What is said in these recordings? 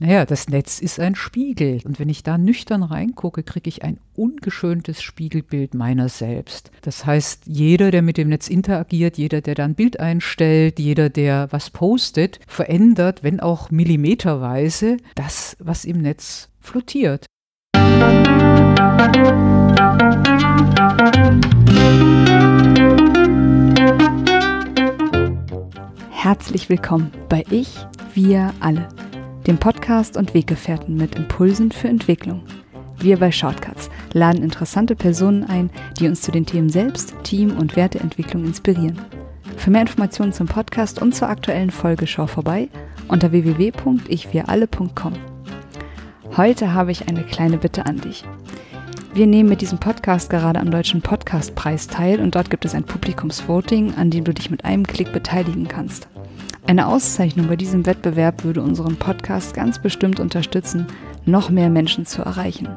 Naja, das Netz ist ein Spiegel. Und wenn ich da nüchtern reingucke, kriege ich ein ungeschöntes Spiegelbild meiner selbst. Das heißt, jeder, der mit dem Netz interagiert, jeder, der da ein Bild einstellt, jeder, der was postet, verändert, wenn auch millimeterweise, das, was im Netz flottiert. Herzlich willkommen bei Ich, wir alle dem Podcast und Weggefährten mit Impulsen für Entwicklung. Wir bei Shortcuts laden interessante Personen ein, die uns zu den Themen selbst, Team und Werteentwicklung inspirieren. Für mehr Informationen zum Podcast und zur aktuellen Folge schau vorbei unter www.ichwiralle.com. Heute habe ich eine kleine Bitte an dich. Wir nehmen mit diesem Podcast gerade am Deutschen Podcastpreis teil und dort gibt es ein Publikumsvoting, an dem du dich mit einem Klick beteiligen kannst. Eine Auszeichnung bei diesem Wettbewerb würde unseren Podcast ganz bestimmt unterstützen, noch mehr Menschen zu erreichen.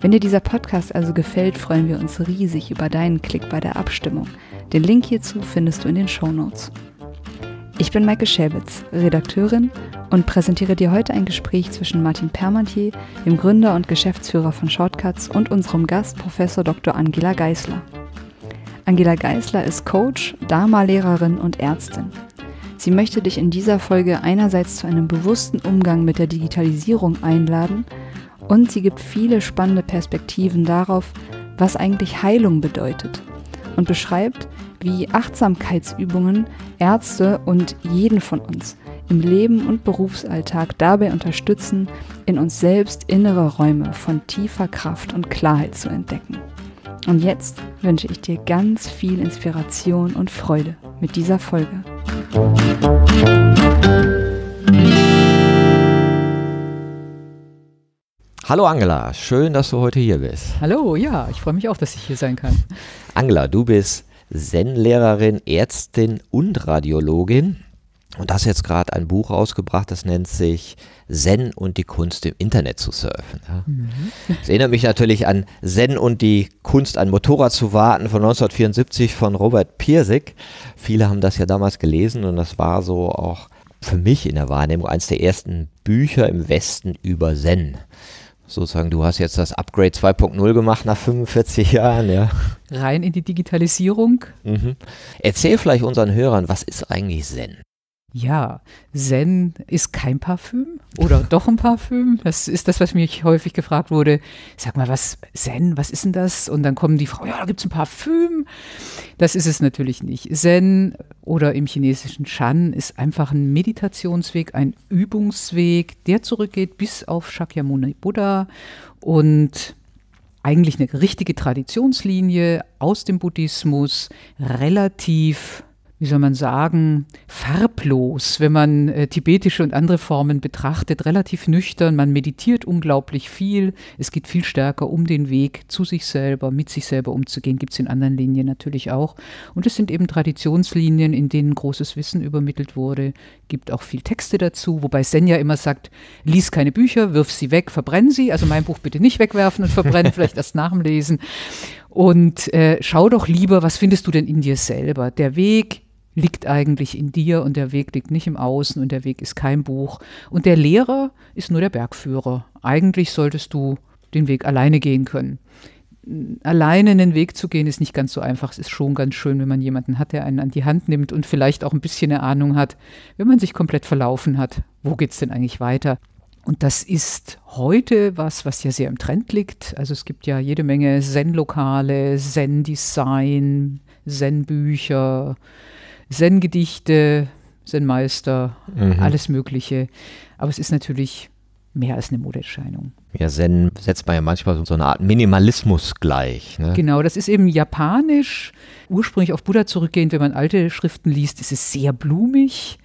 Wenn dir dieser Podcast also gefällt, freuen wir uns riesig über deinen Klick bei der Abstimmung. Den Link hierzu findest du in den Show Notes. Ich bin Maike Schäbitz, Redakteurin und präsentiere dir heute ein Gespräch zwischen Martin Permantier, dem Gründer und Geschäftsführer von Shortcuts und unserem Gast Professor Dr. Angela Geisler. Angela Geisler ist Coach, Dharma-Lehrerin und Ärztin. Sie möchte dich in dieser Folge einerseits zu einem bewussten Umgang mit der Digitalisierung einladen und sie gibt viele spannende Perspektiven darauf, was eigentlich Heilung bedeutet und beschreibt, wie Achtsamkeitsübungen Ärzte und jeden von uns im Leben und Berufsalltag dabei unterstützen, in uns selbst innere Räume von tiefer Kraft und Klarheit zu entdecken. Und jetzt wünsche ich dir ganz viel Inspiration und Freude mit dieser Folge. Hallo Angela, schön, dass du heute hier bist. Hallo, ja, ich freue mich auch, dass ich hier sein kann. Angela, du bist Zen-Lehrerin, Ärztin und Radiologin. Und das jetzt gerade ein Buch rausgebracht, das nennt sich Zen und die Kunst im Internet zu surfen. Ja. Mhm. Das erinnert mich natürlich an Zen und die Kunst, ein Motorrad zu warten von 1974 von Robert Pirsig. Viele haben das ja damals gelesen und das war so auch für mich in der Wahrnehmung eines der ersten Bücher im Westen über Zen. Sozusagen, du hast jetzt das Upgrade 2.0 gemacht nach 45 Jahren, ja. Rein in die Digitalisierung. Mhm. Erzähl vielleicht unseren Hörern, was ist eigentlich Zen? Ja, Zen ist kein Parfüm oder doch ein Parfüm. Das ist das, was mich häufig gefragt wurde. Sag mal, was Zen, was ist denn das? Und dann kommen die Frauen, ja, da gibt es ein Parfüm. Das ist es natürlich nicht. Zen oder im chinesischen Shan ist einfach ein Meditationsweg, ein Übungsweg, der zurückgeht bis auf Shakyamuni Buddha und eigentlich eine richtige Traditionslinie aus dem Buddhismus, relativ wie soll man sagen, farblos, wenn man äh, tibetische und andere Formen betrachtet, relativ nüchtern. Man meditiert unglaublich viel. Es geht viel stärker um den Weg zu sich selber, mit sich selber umzugehen. Gibt es in anderen Linien natürlich auch. Und es sind eben Traditionslinien, in denen großes Wissen übermittelt wurde. Gibt auch viel Texte dazu, wobei Senja immer sagt, lies keine Bücher, wirf sie weg, verbrenn sie. Also mein Buch bitte nicht wegwerfen und verbrennen, vielleicht erst nach dem Lesen. Und äh, schau doch lieber, was findest du denn in dir selber? Der Weg, liegt eigentlich in dir und der Weg liegt nicht im Außen und der Weg ist kein Buch. Und der Lehrer ist nur der Bergführer. Eigentlich solltest du den Weg alleine gehen können. Alleine einen Weg zu gehen ist nicht ganz so einfach. Es ist schon ganz schön, wenn man jemanden hat, der einen an die Hand nimmt und vielleicht auch ein bisschen eine Ahnung hat, wenn man sich komplett verlaufen hat, wo geht es denn eigentlich weiter? Und das ist heute was, was ja sehr im Trend liegt. Also es gibt ja jede Menge Zen-Lokale, Zen-Design, Zen-Bücher, Zen-Gedichte, Zen-Meister, mhm. alles Mögliche. Aber es ist natürlich mehr als eine Modeerscheinung. Ja, Zen setzt man ja manchmal so eine Art Minimalismus gleich. Ne? Genau, das ist eben japanisch. Ursprünglich auf Buddha zurückgehend, wenn man alte Schriften liest, ist es sehr blumig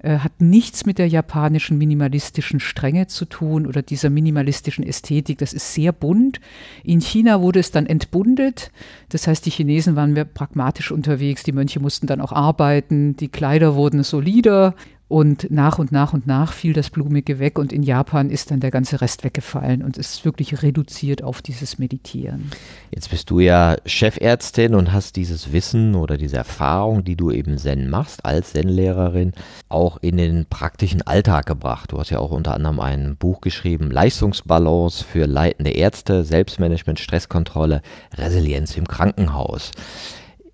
äh, hat nichts mit der japanischen minimalistischen Strenge zu tun oder dieser minimalistischen Ästhetik. Das ist sehr bunt. In China wurde es dann entbundet. Das heißt, die Chinesen waren mehr pragmatisch unterwegs. Die Mönche mussten dann auch arbeiten. Die Kleider wurden solider. Und nach und nach und nach fiel das Blumige weg und in Japan ist dann der ganze Rest weggefallen und ist wirklich reduziert auf dieses Meditieren. Jetzt bist du ja Chefärztin und hast dieses Wissen oder diese Erfahrung, die du eben Zen machst als Zen-Lehrerin, auch in den praktischen Alltag gebracht. Du hast ja auch unter anderem ein Buch geschrieben, Leistungsbalance für leitende Ärzte, Selbstmanagement, Stresskontrolle, Resilienz im Krankenhaus.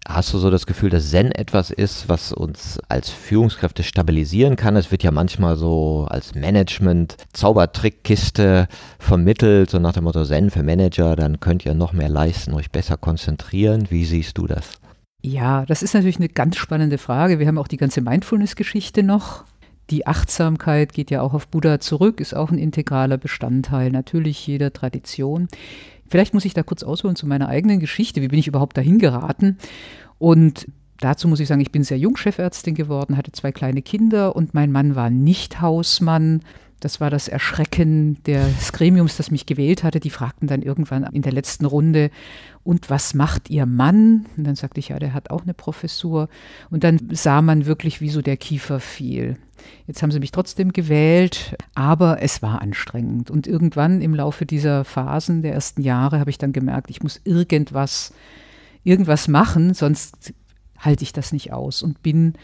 Hast du so das Gefühl, dass Zen etwas ist, was uns als Führungskräfte stabilisieren kann? Es wird ja manchmal so als Management Zaubertrickkiste vermittelt, so nach dem Motto Zen für Manager, dann könnt ihr noch mehr leisten, euch besser konzentrieren. Wie siehst du das? Ja, das ist natürlich eine ganz spannende Frage. Wir haben auch die ganze Mindfulness-Geschichte noch. Die Achtsamkeit geht ja auch auf Buddha zurück, ist auch ein integraler Bestandteil natürlich jeder Tradition. Vielleicht muss ich da kurz ausholen zu meiner eigenen Geschichte. Wie bin ich überhaupt dahin geraten? Und dazu muss ich sagen, ich bin sehr jung Chefärztin geworden, hatte zwei kleine Kinder und mein Mann war nicht Hausmann. Das war das Erschrecken des Gremiums, das mich gewählt hatte. Die fragten dann irgendwann in der letzten Runde, und was macht ihr Mann? Und dann sagte ich, ja, der hat auch eine Professur. Und dann sah man wirklich, wie so der Kiefer fiel. Jetzt haben sie mich trotzdem gewählt, aber es war anstrengend. Und irgendwann im Laufe dieser Phasen der ersten Jahre habe ich dann gemerkt, ich muss irgendwas, irgendwas machen, sonst halte ich das nicht aus und bin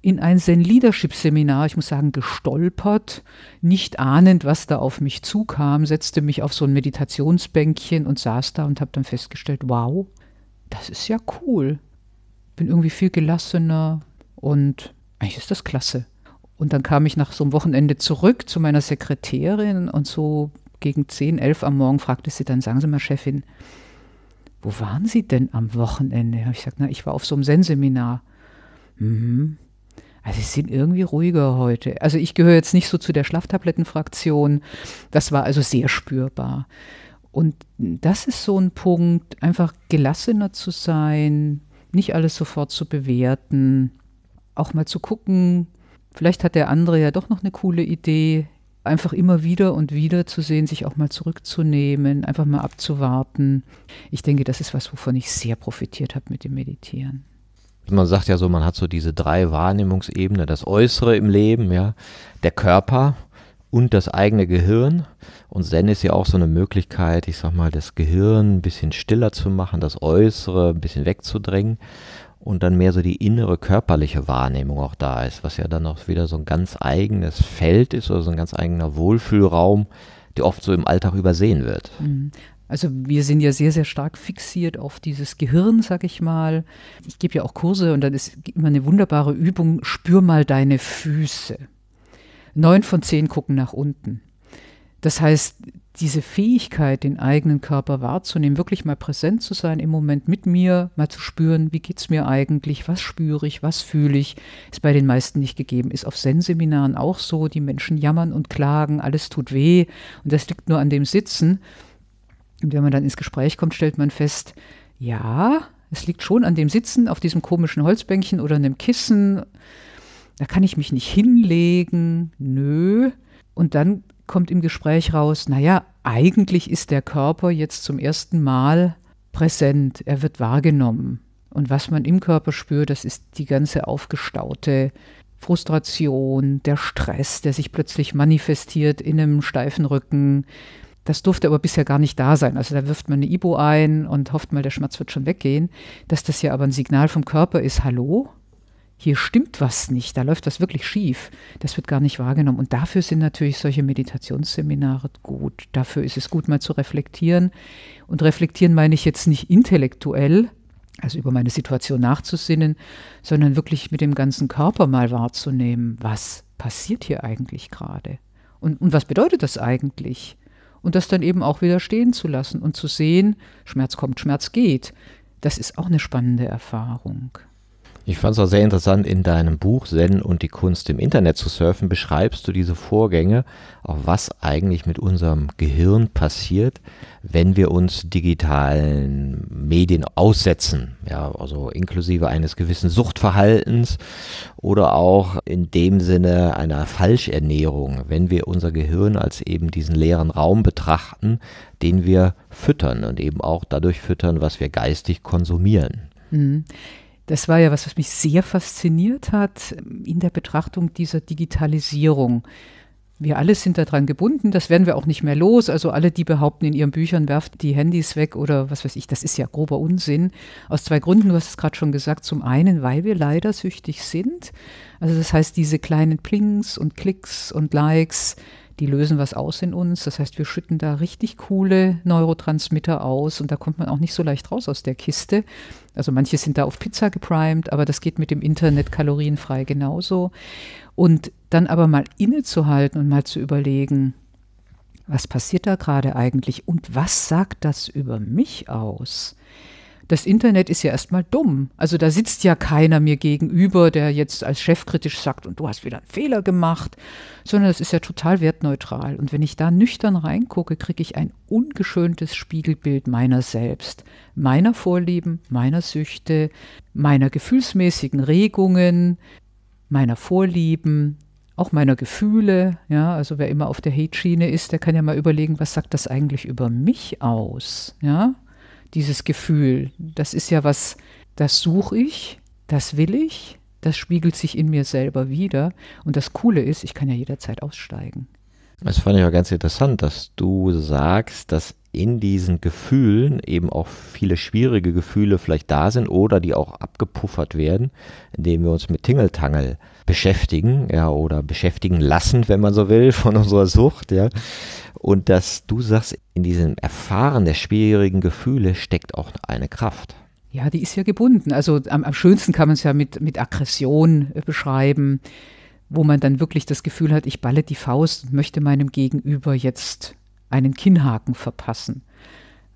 in ein Zen-Leadership-Seminar, ich muss sagen, gestolpert, nicht ahnend, was da auf mich zukam, setzte mich auf so ein Meditationsbänkchen und saß da und habe dann festgestellt, wow, das ist ja cool. Bin irgendwie viel gelassener und eigentlich ist das klasse. Und dann kam ich nach so einem Wochenende zurück zu meiner Sekretärin und so gegen 10, 11 am Morgen fragte sie dann, sagen Sie mal, Chefin, wo waren Sie denn am Wochenende? Habe ich gesagt, na, ich war auf so einem Senseminar. Mhm. Also, Sie sind irgendwie ruhiger heute. Also, ich gehöre jetzt nicht so zu der Schlaftablettenfraktion. Das war also sehr spürbar. Und das ist so ein Punkt, einfach gelassener zu sein, nicht alles sofort zu bewerten, auch mal zu gucken, Vielleicht hat der andere ja doch noch eine coole Idee, einfach immer wieder und wieder zu sehen, sich auch mal zurückzunehmen, einfach mal abzuwarten. Ich denke, das ist was, wovon ich sehr profitiert habe mit dem Meditieren. Also man sagt ja so, man hat so diese drei Wahrnehmungsebenen, das Äußere im Leben, ja, der Körper und das eigene Gehirn. Und Zen ist ja auch so eine Möglichkeit, ich sag mal, das Gehirn ein bisschen stiller zu machen, das Äußere ein bisschen wegzudrängen und dann mehr so die innere körperliche Wahrnehmung auch da ist, was ja dann auch wieder so ein ganz eigenes Feld ist oder so ein ganz eigener Wohlfühlraum, der oft so im Alltag übersehen wird. Mhm. Also wir sind ja sehr, sehr stark fixiert auf dieses Gehirn, sag ich mal. Ich gebe ja auch Kurse und dann ist immer eine wunderbare Übung, spür mal deine Füße. Neun von zehn gucken nach unten. Das heißt, diese Fähigkeit, den eigenen Körper wahrzunehmen, wirklich mal präsent zu sein im Moment mit mir, mal zu spüren, wie geht es mir eigentlich, was spüre ich, was fühle ich, ist bei den meisten nicht gegeben. Ist auf Zen-Seminaren auch so, die Menschen jammern und klagen, alles tut weh und das liegt nur an dem Sitzen. Und wenn man dann ins Gespräch kommt, stellt man fest, ja, es liegt schon an dem Sitzen auf diesem komischen Holzbänkchen oder einem Kissen. Da kann ich mich nicht hinlegen. Nö. Und dann kommt im Gespräch raus, naja, eigentlich ist der Körper jetzt zum ersten Mal präsent, er wird wahrgenommen. Und was man im Körper spürt, das ist die ganze aufgestaute Frustration, der Stress, der sich plötzlich manifestiert in einem steifen Rücken. Das durfte aber bisher gar nicht da sein. Also da wirft man eine Ibo ein und hofft mal, der Schmerz wird schon weggehen. Dass das ja aber ein Signal vom Körper ist, hallo, hier stimmt was nicht, da läuft was wirklich schief. Das wird gar nicht wahrgenommen. Und dafür sind natürlich solche Meditationsseminare gut. Dafür ist es gut, mal zu reflektieren. Und reflektieren meine ich jetzt nicht intellektuell, also über meine Situation nachzusinnen, sondern wirklich mit dem ganzen Körper mal wahrzunehmen, was passiert hier eigentlich gerade? Und, und was bedeutet das eigentlich? Und das dann eben auch wieder stehen zu lassen und zu sehen, Schmerz kommt, Schmerz geht. Das ist auch eine spannende Erfahrung. Ich fand es auch sehr interessant, in deinem Buch Zen und die Kunst im Internet zu surfen, beschreibst du diese Vorgänge, auch was eigentlich mit unserem Gehirn passiert, wenn wir uns digitalen Medien aussetzen, ja, also inklusive eines gewissen Suchtverhaltens oder auch in dem Sinne einer Falschernährung, wenn wir unser Gehirn als eben diesen leeren Raum betrachten, den wir füttern und eben auch dadurch füttern, was wir geistig konsumieren. Mhm. Das war ja was, was mich sehr fasziniert hat ähm, in der Betrachtung dieser Digitalisierung. Wir alle sind daran gebunden, das werden wir auch nicht mehr los. Also alle, die behaupten in ihren Büchern, werft die Handys weg oder was weiß ich, das ist ja grober Unsinn. Aus zwei Gründen, du hast es gerade schon gesagt. Zum einen, weil wir leider süchtig sind. Also das heißt, diese kleinen Plings und Klicks und Likes, die lösen was aus in uns. Das heißt, wir schütten da richtig coole Neurotransmitter aus und da kommt man auch nicht so leicht raus aus der Kiste. Also manche sind da auf Pizza geprimed, aber das geht mit dem Internet kalorienfrei genauso. Und dann aber mal innezuhalten und mal zu überlegen, was passiert da gerade eigentlich und was sagt das über mich aus? das Internet ist ja erstmal dumm. Also da sitzt ja keiner mir gegenüber, der jetzt als Chef kritisch sagt, und du hast wieder einen Fehler gemacht, sondern das ist ja total wertneutral. Und wenn ich da nüchtern reingucke, kriege ich ein ungeschöntes Spiegelbild meiner selbst, meiner Vorlieben, meiner Süchte, meiner gefühlsmäßigen Regungen, meiner Vorlieben, auch meiner Gefühle. Ja, also wer immer auf der Hate-Schiene ist, der kann ja mal überlegen, was sagt das eigentlich über mich aus? Ja dieses Gefühl. Das ist ja was, das suche ich, das will ich, das spiegelt sich in mir selber wieder. Und das Coole ist, ich kann ja jederzeit aussteigen. Das fand ich auch ganz interessant, dass du sagst, dass in diesen Gefühlen eben auch viele schwierige Gefühle vielleicht da sind oder die auch abgepuffert werden, indem wir uns mit Tingeltangel beschäftigen, ja, oder beschäftigen lassen, wenn man so will, von unserer Sucht, ja. Und dass du sagst, in diesem Erfahren der schwierigen Gefühle steckt auch eine Kraft. Ja, die ist ja gebunden. Also am, am schönsten kann man es ja mit, mit Aggression äh, beschreiben wo man dann wirklich das Gefühl hat, ich balle die Faust und möchte meinem Gegenüber jetzt einen Kinnhaken verpassen.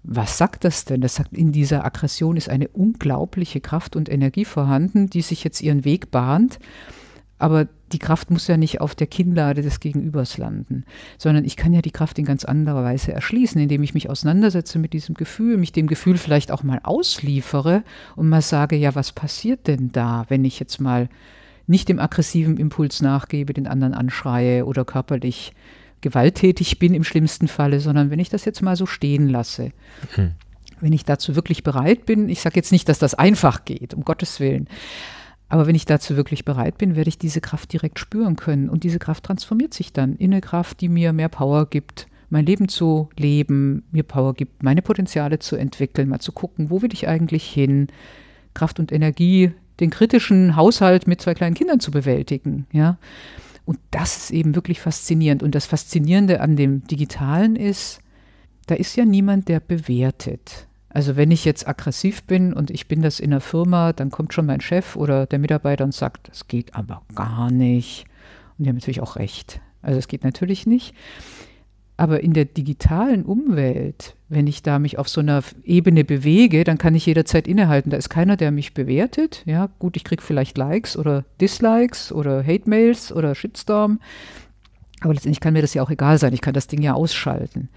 Was sagt das denn? Das sagt, in dieser Aggression ist eine unglaubliche Kraft und Energie vorhanden, die sich jetzt ihren Weg bahnt. Aber die Kraft muss ja nicht auf der Kinnlade des Gegenübers landen, sondern ich kann ja die Kraft in ganz anderer Weise erschließen, indem ich mich auseinandersetze mit diesem Gefühl, mich dem Gefühl vielleicht auch mal ausliefere und mal sage, ja, was passiert denn da, wenn ich jetzt mal nicht dem aggressiven Impuls nachgebe, den anderen anschreie oder körperlich gewalttätig bin im schlimmsten Falle, sondern wenn ich das jetzt mal so stehen lasse. Mhm. Wenn ich dazu wirklich bereit bin, ich sage jetzt nicht, dass das einfach geht, um Gottes Willen, aber wenn ich dazu wirklich bereit bin, werde ich diese Kraft direkt spüren können und diese Kraft transformiert sich dann in eine Kraft, die mir mehr Power gibt, mein Leben zu leben, mir Power gibt, meine Potenziale zu entwickeln, mal zu gucken, wo will ich eigentlich hin, Kraft und Energie den kritischen Haushalt mit zwei kleinen Kindern zu bewältigen, ja. Und das ist eben wirklich faszinierend. Und das Faszinierende an dem Digitalen ist, da ist ja niemand, der bewertet. Also wenn ich jetzt aggressiv bin und ich bin das in der Firma, dann kommt schon mein Chef oder der Mitarbeiter und sagt, das geht aber gar nicht. Und die haben natürlich auch recht. Also es geht natürlich nicht. Aber in der digitalen Umwelt, wenn ich da mich auf so einer Ebene bewege, dann kann ich jederzeit innehalten. Da ist keiner, der mich bewertet. Ja, gut, ich kriege vielleicht Likes oder Dislikes oder Hate-Mails oder Shitstorm. Aber letztendlich kann mir das ja auch egal sein. Ich kann das Ding ja ausschalten.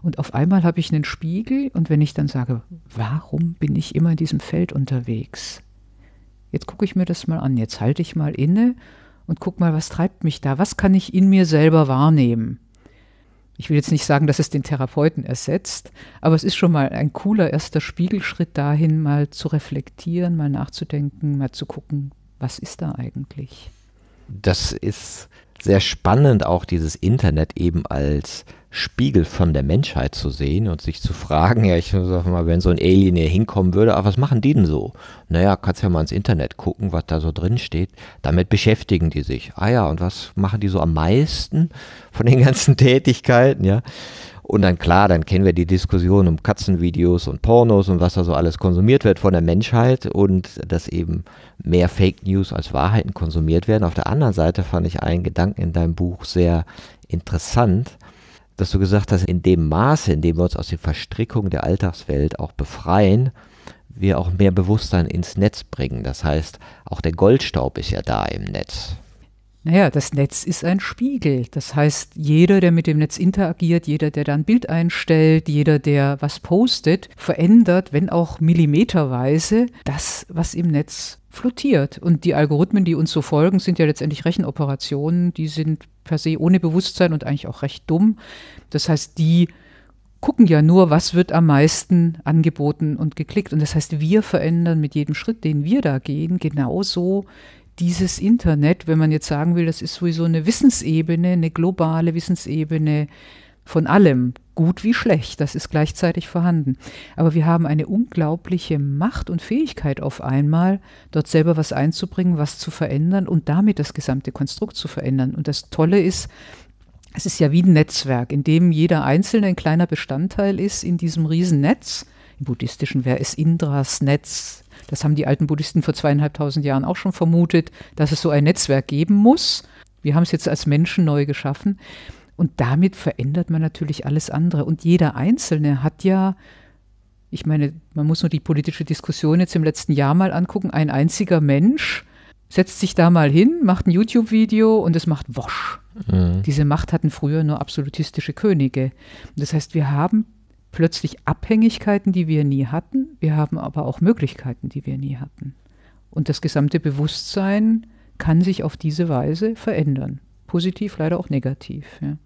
Und auf einmal habe ich einen Spiegel und wenn ich dann sage, warum bin ich immer in diesem Feld unterwegs? Jetzt gucke ich mir das mal an, jetzt halte ich mal inne und gucke mal, was treibt mich da? Was kann ich in mir selber wahrnehmen? ich will jetzt nicht sagen, dass es den Therapeuten ersetzt, aber es ist schon mal ein cooler erster Spiegelschritt dahin, mal zu reflektieren, mal nachzudenken, mal zu gucken, was ist da eigentlich. Das ist sehr spannend, auch dieses Internet eben als Spiegel von der Menschheit zu sehen und sich zu fragen, ja, ich sag mal, wenn so ein Alien hier hinkommen würde, aber ah, was machen die denn so? Naja, kannst ja mal ins Internet gucken, was da so drin steht. Damit beschäftigen die sich. Ah ja, und was machen die so am meisten von den ganzen Tätigkeiten, ja? Und dann klar, dann kennen wir die Diskussion um Katzenvideos und Pornos und was da so alles konsumiert wird von der Menschheit und dass eben mehr Fake News als Wahrheiten konsumiert werden. Auf der anderen Seite fand ich einen Gedanken in deinem Buch sehr interessant, dass du gesagt hast, in dem Maße, in dem wir uns aus den Verstrickungen der Alltagswelt auch befreien, wir auch mehr Bewusstsein ins Netz bringen. Das heißt, auch der Goldstaub ist ja da im Netz. Naja, das Netz ist ein Spiegel. Das heißt, jeder, der mit dem Netz interagiert, jeder, der da ein Bild einstellt, jeder, der was postet, verändert, wenn auch millimeterweise, das, was im Netz flottiert. Und die Algorithmen, die uns so folgen, sind ja letztendlich Rechenoperationen. Die sind per se ohne Bewusstsein und eigentlich auch recht dumm. Das heißt, die gucken ja nur, was wird am meisten angeboten und geklickt. Und das heißt, wir verändern mit jedem Schritt, den wir da gehen, genauso dieses Internet, wenn man jetzt sagen will, das ist sowieso eine Wissensebene, eine globale Wissensebene, von allem, gut wie schlecht, das ist gleichzeitig vorhanden. Aber wir haben eine unglaubliche Macht und Fähigkeit auf einmal, dort selber was einzubringen, was zu verändern und damit das gesamte Konstrukt zu verändern. Und das Tolle ist, es ist ja wie ein Netzwerk, in dem jeder Einzelne ein kleiner Bestandteil ist in diesem Riesennetz. Im buddhistischen wäre es Indras Netz. Das haben die alten Buddhisten vor zweieinhalbtausend Jahren auch schon vermutet, dass es so ein Netzwerk geben muss. Wir haben es jetzt als Menschen neu geschaffen. Und damit verändert man natürlich alles andere. Und jeder Einzelne hat ja, ich meine, man muss nur die politische Diskussion jetzt im letzten Jahr mal angucken, ein einziger Mensch setzt sich da mal hin, macht ein YouTube-Video und es macht Wosch. Mhm. Diese Macht hatten früher nur absolutistische Könige. Und das heißt, wir haben plötzlich Abhängigkeiten, die wir nie hatten, wir haben aber auch Möglichkeiten, die wir nie hatten. Und das gesamte Bewusstsein kann sich auf diese Weise verändern. Positiv, leider auch negativ. Ja.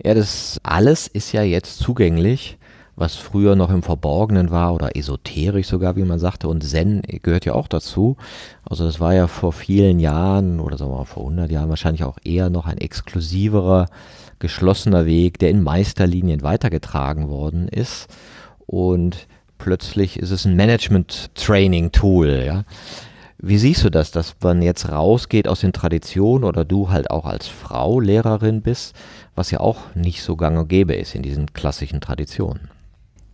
Ja, das alles ist ja jetzt zugänglich, was früher noch im Verborgenen war oder esoterisch sogar, wie man sagte. Und Zen gehört ja auch dazu. Also das war ja vor vielen Jahren oder sagen wir mal vor 100 Jahren wahrscheinlich auch eher noch ein exklusiverer, geschlossener Weg, der in Meisterlinien weitergetragen worden ist. Und plötzlich ist es ein Management-Training-Tool. Ja? Wie siehst du das, dass man jetzt rausgeht aus den Traditionen oder du halt auch als Frau Lehrerin bist, was ja auch nicht so gang und gäbe ist in diesen klassischen Traditionen?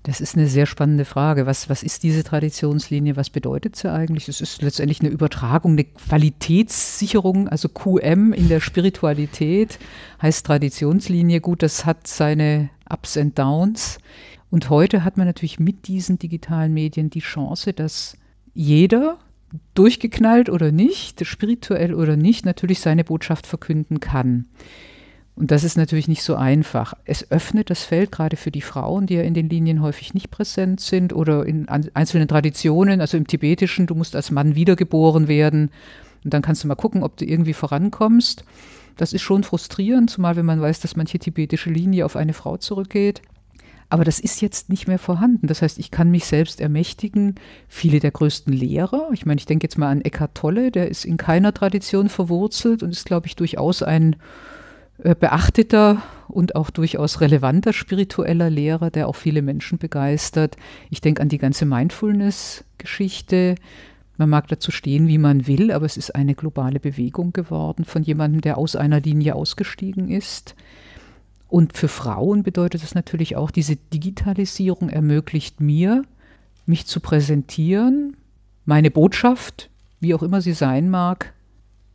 Das ist eine sehr spannende Frage. Was, was ist diese Traditionslinie? Was bedeutet sie eigentlich? Es ist letztendlich eine Übertragung, eine Qualitätssicherung, also QM in der Spiritualität heißt Traditionslinie. Gut, das hat seine Ups and Downs. Und heute hat man natürlich mit diesen digitalen Medien die Chance, dass jeder durchgeknallt oder nicht, spirituell oder nicht, natürlich seine Botschaft verkünden kann. Und das ist natürlich nicht so einfach. Es öffnet das Feld gerade für die Frauen, die ja in den Linien häufig nicht präsent sind oder in einzelnen Traditionen, also im tibetischen, du musst als Mann wiedergeboren werden und dann kannst du mal gucken, ob du irgendwie vorankommst. Das ist schon frustrierend, zumal wenn man weiß, dass manche tibetische Linie auf eine Frau zurückgeht. Aber das ist jetzt nicht mehr vorhanden. Das heißt, ich kann mich selbst ermächtigen. Viele der größten Lehrer, ich meine, ich denke jetzt mal an Eckhart Tolle, der ist in keiner Tradition verwurzelt und ist, glaube ich, durchaus ein äh, beachteter und auch durchaus relevanter spiritueller Lehrer, der auch viele Menschen begeistert. Ich denke an die ganze Mindfulness-Geschichte. Man mag dazu stehen, wie man will, aber es ist eine globale Bewegung geworden von jemandem, der aus einer Linie ausgestiegen ist. Und für Frauen bedeutet das natürlich auch, diese Digitalisierung ermöglicht mir, mich zu präsentieren, meine Botschaft, wie auch immer sie sein mag,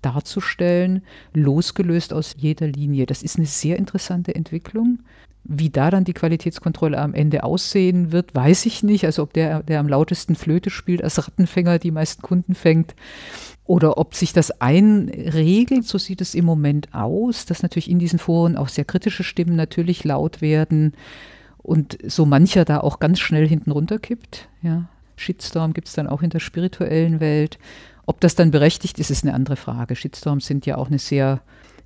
darzustellen, losgelöst aus jeder Linie. Das ist eine sehr interessante Entwicklung. Wie da dann die Qualitätskontrolle am Ende aussehen wird, weiß ich nicht. Also ob der, der am lautesten Flöte spielt, als Rattenfänger die meisten Kunden fängt, oder ob sich das einregelt, so sieht es im Moment aus, dass natürlich in diesen Foren auch sehr kritische Stimmen natürlich laut werden und so mancher da auch ganz schnell hinten runterkippt. Ja. Shitstorm gibt es dann auch in der spirituellen Welt. Ob das dann berechtigt ist, ist eine andere Frage. Shitstorms sind ja auch eine sehr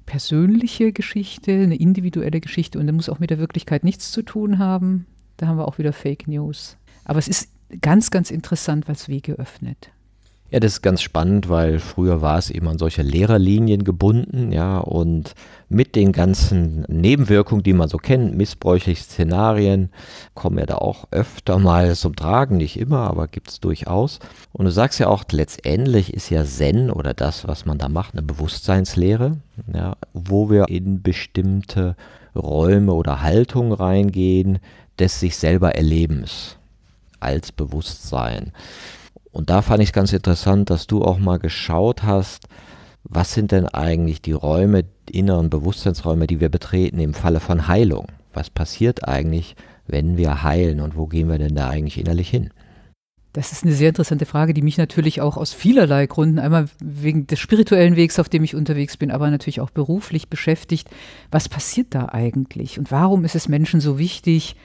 persönliche Geschichte, eine individuelle Geschichte und da muss auch mit der Wirklichkeit nichts zu tun haben. Da haben wir auch wieder Fake News. Aber es ist ganz, ganz interessant, was Wege öffnet. Ja, das ist ganz spannend, weil früher war es eben an solche Lehrerlinien gebunden, ja, und mit den ganzen Nebenwirkungen, die man so kennt, missbräuchliche Szenarien, kommen ja da auch öfter mal zum Tragen, nicht immer, aber gibt es durchaus. Und du sagst ja auch, letztendlich ist ja Zen oder das, was man da macht, eine Bewusstseinslehre, ja, wo wir in bestimmte Räume oder Haltungen reingehen, des sich selber Erlebens als Bewusstsein. Und da fand ich es ganz interessant, dass du auch mal geschaut hast, was sind denn eigentlich die Räume, inneren Bewusstseinsräume, die wir betreten im Falle von Heilung? Was passiert eigentlich, wenn wir heilen und wo gehen wir denn da eigentlich innerlich hin? Das ist eine sehr interessante Frage, die mich natürlich auch aus vielerlei Gründen, einmal wegen des spirituellen Wegs, auf dem ich unterwegs bin, aber natürlich auch beruflich beschäftigt. Was passiert da eigentlich? Und warum ist es Menschen so wichtig,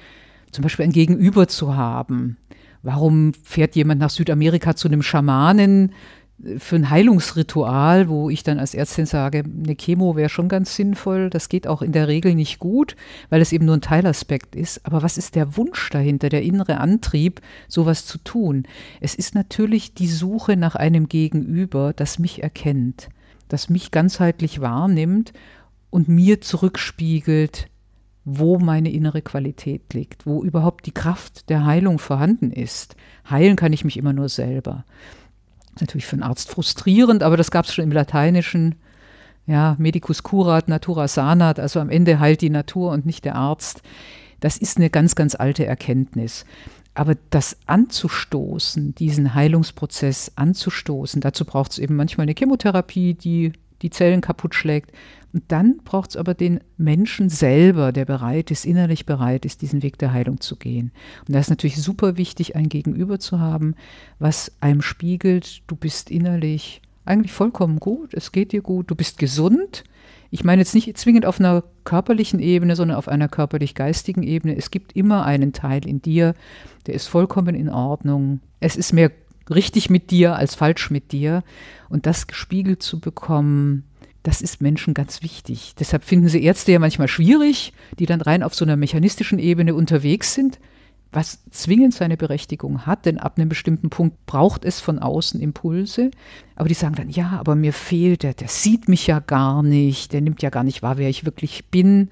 zum Beispiel ein Gegenüber zu haben, warum fährt jemand nach Südamerika zu einem Schamanen äh, für ein Heilungsritual, wo ich dann als Ärztin sage, eine Chemo wäre schon ganz sinnvoll, das geht auch in der Regel nicht gut, weil es eben nur ein Teilaspekt ist. Aber was ist der Wunsch dahinter, der innere Antrieb, sowas zu tun? Es ist natürlich die Suche nach einem Gegenüber, das mich erkennt, das mich ganzheitlich wahrnimmt und mir zurückspiegelt, wo meine innere Qualität liegt, wo überhaupt die Kraft der Heilung vorhanden ist. Heilen kann ich mich immer nur selber. Das ist natürlich für einen Arzt frustrierend, aber das gab es schon im Lateinischen. Ja, medicus curat, natura sanat, also am Ende heilt die Natur und nicht der Arzt. Das ist eine ganz, ganz alte Erkenntnis. Aber das anzustoßen, diesen Heilungsprozess anzustoßen, dazu braucht es eben manchmal eine Chemotherapie, die die Zellen kaputt schlägt. Und dann braucht es aber den Menschen selber, der bereit ist, innerlich bereit ist, diesen Weg der Heilung zu gehen. Und da ist natürlich super wichtig, ein Gegenüber zu haben, was einem spiegelt, du bist innerlich eigentlich vollkommen gut, es geht dir gut, du bist gesund. Ich meine jetzt nicht zwingend auf einer körperlichen Ebene, sondern auf einer körperlich-geistigen Ebene. Es gibt immer einen Teil in dir, der ist vollkommen in Ordnung. Es ist mehr richtig mit dir als falsch mit dir. Und das gespiegelt zu bekommen, das ist Menschen ganz wichtig. Deshalb finden sie Ärzte ja manchmal schwierig, die dann rein auf so einer mechanistischen Ebene unterwegs sind, was zwingend seine Berechtigung hat, denn ab einem bestimmten Punkt braucht es von außen Impulse. Aber die sagen dann, ja, aber mir fehlt der, der sieht mich ja gar nicht, der nimmt ja gar nicht wahr, wer ich wirklich bin.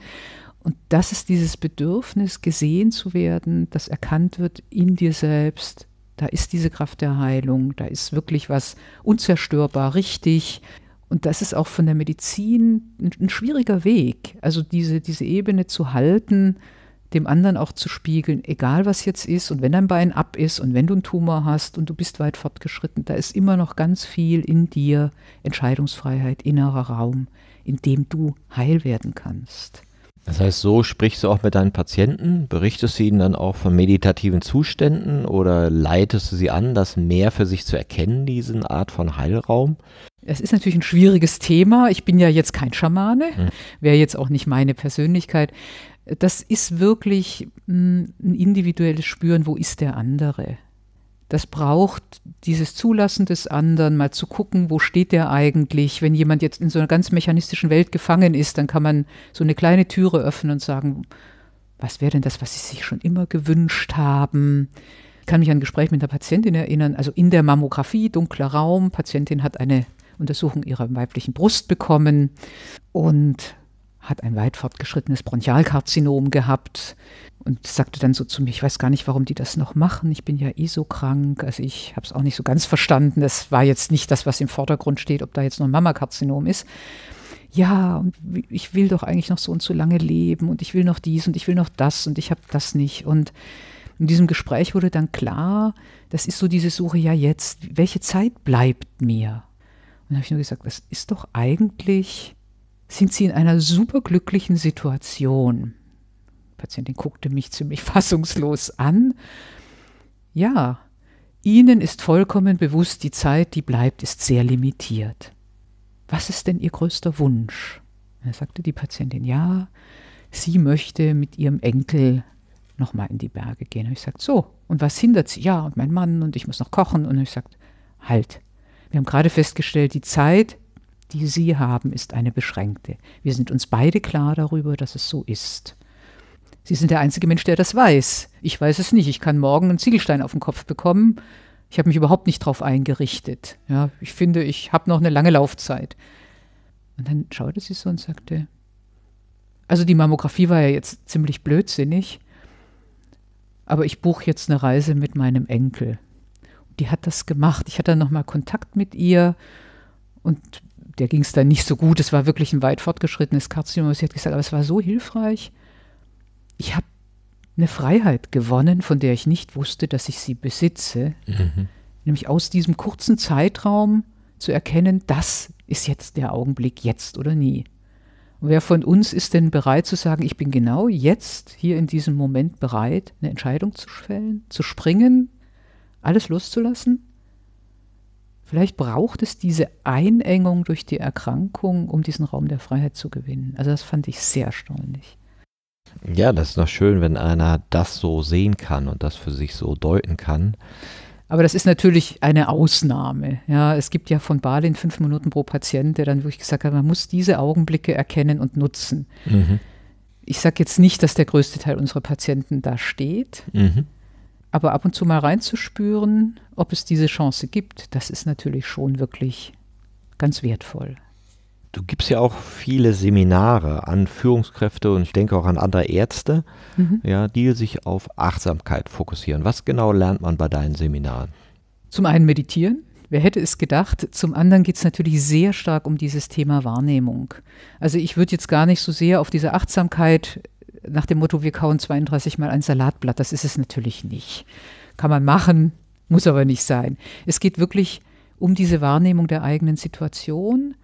Und das ist dieses Bedürfnis, gesehen zu werden, das erkannt wird in dir selbst da ist diese Kraft der Heilung, da ist wirklich was unzerstörbar, richtig. Und das ist auch von der Medizin ein, ein schwieriger Weg. Also diese, diese Ebene zu halten, dem anderen auch zu spiegeln, egal was jetzt ist und wenn dein Bein ab ist und wenn du einen Tumor hast und du bist weit fortgeschritten, da ist immer noch ganz viel in dir, Entscheidungsfreiheit, innerer Raum, in dem du heil werden kannst. Das heißt, so sprichst du auch mit deinen Patienten, berichtest du ihnen dann auch von meditativen Zuständen oder leitest du sie an, das mehr für sich zu erkennen, diesen Art von Heilraum? Es ist natürlich ein schwieriges Thema. Ich bin ja jetzt kein Schamane, hm. wäre jetzt auch nicht meine Persönlichkeit. Das ist wirklich hm, ein individuelles Spüren, wo ist der andere? das braucht dieses Zulassen des anderen, mal zu gucken, wo steht der eigentlich. Wenn jemand jetzt in so einer ganz mechanistischen Welt gefangen ist, dann kann man so eine kleine Türe öffnen und sagen, was wäre denn das, was Sie sich schon immer gewünscht haben? Ich kann mich an ein Gespräch mit einer Patientin erinnern, also in der Mammographie, dunkler Raum, Patientin hat eine Untersuchung ihrer weiblichen Brust bekommen und hat ein weit fortgeschrittenes Bronchialkarzinom gehabt und sagte dann so zu mir, ich weiß gar nicht, warum die das noch machen. Ich bin ja eh so krank. Also ich habe es auch nicht so ganz verstanden. Das war jetzt nicht das, was im Vordergrund steht, ob da jetzt noch ein Mammakarzinom ist. Ja, und ich will doch eigentlich noch so und so lange leben und ich will noch dies und ich will noch das und ich habe das nicht. Und in diesem Gespräch wurde dann klar, das ist so diese Suche ja jetzt. Welche Zeit bleibt mir? Und dann habe ich nur gesagt, das ist doch eigentlich, sind Sie in einer superglücklichen Situation Patientin guckte mich ziemlich fassungslos an. Ja, Ihnen ist vollkommen bewusst, die Zeit, die bleibt, ist sehr limitiert. Was ist denn Ihr größter Wunsch? Da sagte die Patientin, ja, sie möchte mit ihrem Enkel nochmal in die Berge gehen. Und ich sagte, so, und was hindert sie? Ja, und mein Mann und ich muss noch kochen. Und ich sagte, halt. Wir haben gerade festgestellt, die Zeit, die Sie haben, ist eine beschränkte. Wir sind uns beide klar darüber, dass es so ist. Sie sind der einzige Mensch, der das weiß. Ich weiß es nicht. Ich kann morgen einen Ziegelstein auf den Kopf bekommen. Ich habe mich überhaupt nicht darauf eingerichtet. Ja, ich finde, ich habe noch eine lange Laufzeit. Und dann schaute sie so und sagte, also die Mammographie war ja jetzt ziemlich blödsinnig, aber ich buche jetzt eine Reise mit meinem Enkel. Und die hat das gemacht. Ich hatte dann nochmal Kontakt mit ihr und der ging es dann nicht so gut. Es war wirklich ein weit fortgeschrittenes Karzinom. Sie hat gesagt, aber es war so hilfreich eine Freiheit gewonnen, von der ich nicht wusste, dass ich sie besitze. Mhm. Nämlich aus diesem kurzen Zeitraum zu erkennen, das ist jetzt der Augenblick, jetzt oder nie. Und wer von uns ist denn bereit zu sagen, ich bin genau jetzt hier in diesem Moment bereit, eine Entscheidung zu fällen, zu springen, alles loszulassen? Vielleicht braucht es diese Einengung durch die Erkrankung, um diesen Raum der Freiheit zu gewinnen. Also das fand ich sehr erstaunlich. Ja, das ist doch schön, wenn einer das so sehen kann und das für sich so deuten kann. Aber das ist natürlich eine Ausnahme. Ja, es gibt ja von Balin fünf Minuten pro Patient, der dann wirklich gesagt hat, man muss diese Augenblicke erkennen und nutzen. Mhm. Ich sage jetzt nicht, dass der größte Teil unserer Patienten da steht, mhm. aber ab und zu mal reinzuspüren, ob es diese Chance gibt, das ist natürlich schon wirklich ganz wertvoll. Du gibst ja auch viele Seminare an Führungskräfte und ich denke auch an andere Ärzte, mhm. ja, die sich auf Achtsamkeit fokussieren. Was genau lernt man bei deinen Seminaren? Zum einen meditieren. Wer hätte es gedacht? Zum anderen geht es natürlich sehr stark um dieses Thema Wahrnehmung. Also ich würde jetzt gar nicht so sehr auf diese Achtsamkeit nach dem Motto, wir kauen 32 Mal ein Salatblatt. Das ist es natürlich nicht. Kann man machen, muss aber nicht sein. Es geht wirklich um diese Wahrnehmung der eigenen Situation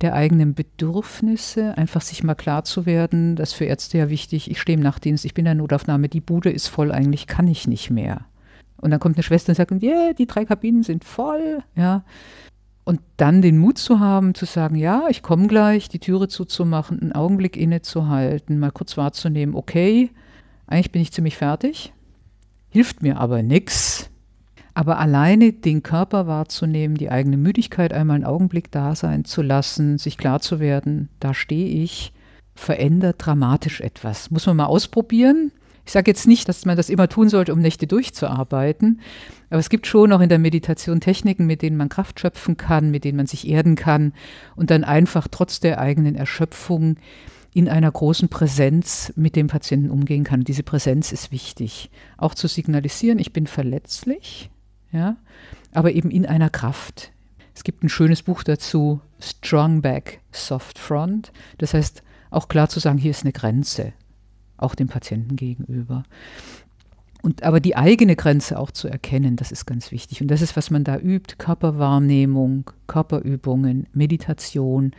der eigenen Bedürfnisse, einfach sich mal klar zu werden, das ist für Ärzte ja wichtig, ich stehe im Nachtdienst, ich bin in der Notaufnahme, die Bude ist voll, eigentlich kann ich nicht mehr. Und dann kommt eine Schwester und sagt, yeah, die drei Kabinen sind voll, ja. Und dann den Mut zu haben, zu sagen, ja, ich komme gleich, die Türe zuzumachen, einen Augenblick innezuhalten, mal kurz wahrzunehmen, okay, eigentlich bin ich ziemlich fertig, hilft mir aber nichts, aber alleine den Körper wahrzunehmen, die eigene Müdigkeit einmal einen Augenblick da sein zu lassen, sich klar zu werden, da stehe ich, verändert dramatisch etwas. Muss man mal ausprobieren. Ich sage jetzt nicht, dass man das immer tun sollte, um Nächte durchzuarbeiten, aber es gibt schon auch in der Meditation Techniken, mit denen man Kraft schöpfen kann, mit denen man sich erden kann und dann einfach trotz der eigenen Erschöpfung in einer großen Präsenz mit dem Patienten umgehen kann. Und diese Präsenz ist wichtig. Auch zu signalisieren, ich bin verletzlich, ja, aber eben in einer Kraft. Es gibt ein schönes Buch dazu, Strong Back, Soft Front. Das heißt, auch klar zu sagen, hier ist eine Grenze, auch dem Patienten gegenüber. Und aber die eigene Grenze auch zu erkennen, das ist ganz wichtig. Und das ist, was man da übt: Körperwahrnehmung, Körperübungen, Meditation,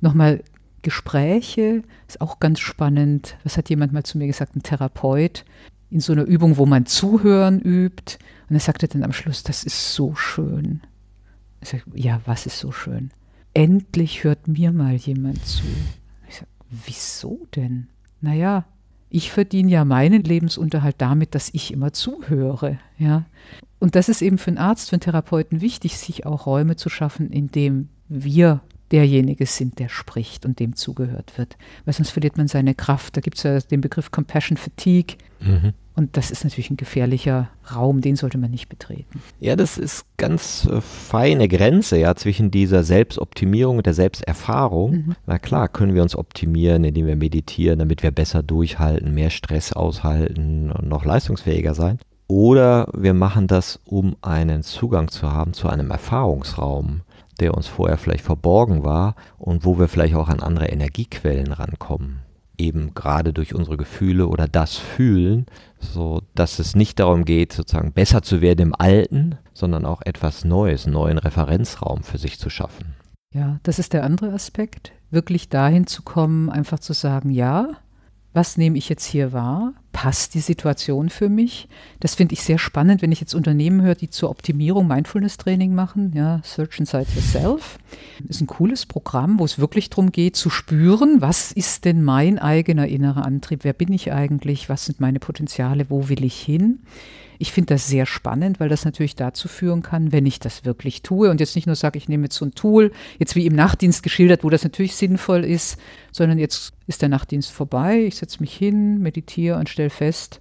nochmal Gespräche, ist auch ganz spannend. Was hat jemand mal zu mir gesagt, ein Therapeut? in so einer Übung, wo man Zuhören übt. Und er sagte dann am Schluss, das ist so schön. Ich sag, ja, was ist so schön? Endlich hört mir mal jemand zu. Ich sage, wieso denn? Naja, ich verdiene ja meinen Lebensunterhalt damit, dass ich immer zuhöre. Ja? Und das ist eben für einen Arzt, für einen Therapeuten wichtig, sich auch Räume zu schaffen, in dem wir derjenige sind, der spricht und dem zugehört wird. Weil sonst verliert man seine Kraft. Da gibt es ja den Begriff Compassion Fatigue. Mhm. Und das ist natürlich ein gefährlicher Raum, den sollte man nicht betreten. Ja, das ist ganz äh, feine Grenze ja zwischen dieser Selbstoptimierung und der Selbsterfahrung. Mhm. Na klar, können wir uns optimieren, indem wir meditieren, damit wir besser durchhalten, mehr Stress aushalten und noch leistungsfähiger sein. Oder wir machen das, um einen Zugang zu haben zu einem Erfahrungsraum, der uns vorher vielleicht verborgen war und wo wir vielleicht auch an andere Energiequellen rankommen eben gerade durch unsere Gefühle oder das Fühlen, so dass es nicht darum geht, sozusagen besser zu werden im Alten, sondern auch etwas Neues, einen neuen Referenzraum für sich zu schaffen. Ja, das ist der andere Aspekt, wirklich dahin zu kommen, einfach zu sagen, ja, was nehme ich jetzt hier wahr? Passt die Situation für mich? Das finde ich sehr spannend, wenn ich jetzt Unternehmen höre, die zur Optimierung Mindfulness-Training machen. Ja, Search Inside Yourself ist ein cooles Programm, wo es wirklich darum geht, zu spüren, was ist denn mein eigener innerer Antrieb? Wer bin ich eigentlich? Was sind meine Potenziale? Wo will ich hin? Ich finde das sehr spannend, weil das natürlich dazu führen kann, wenn ich das wirklich tue und jetzt nicht nur sage, ich nehme jetzt so ein Tool, jetzt wie im Nachtdienst geschildert, wo das natürlich sinnvoll ist, sondern jetzt ist der Nachtdienst vorbei, ich setze mich hin, meditiere und stelle fest,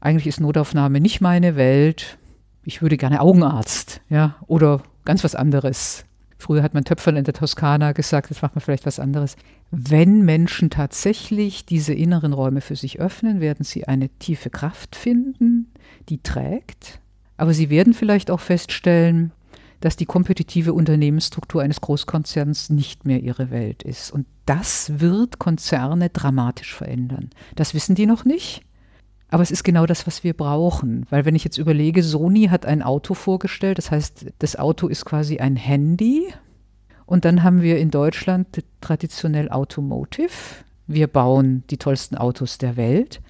eigentlich ist Notaufnahme nicht meine Welt. Ich würde gerne Augenarzt, ja, oder ganz was anderes Früher hat man Töpfern in der Toskana gesagt, jetzt macht man vielleicht was anderes. Wenn Menschen tatsächlich diese inneren Räume für sich öffnen, werden sie eine tiefe Kraft finden, die trägt. Aber sie werden vielleicht auch feststellen, dass die kompetitive Unternehmensstruktur eines Großkonzerns nicht mehr ihre Welt ist. Und das wird Konzerne dramatisch verändern. Das wissen die noch nicht. Aber es ist genau das, was wir brauchen. Weil wenn ich jetzt überlege, Sony hat ein Auto vorgestellt, das heißt, das Auto ist quasi ein Handy. Und dann haben wir in Deutschland traditionell Automotive. Wir bauen die tollsten Autos der Welt.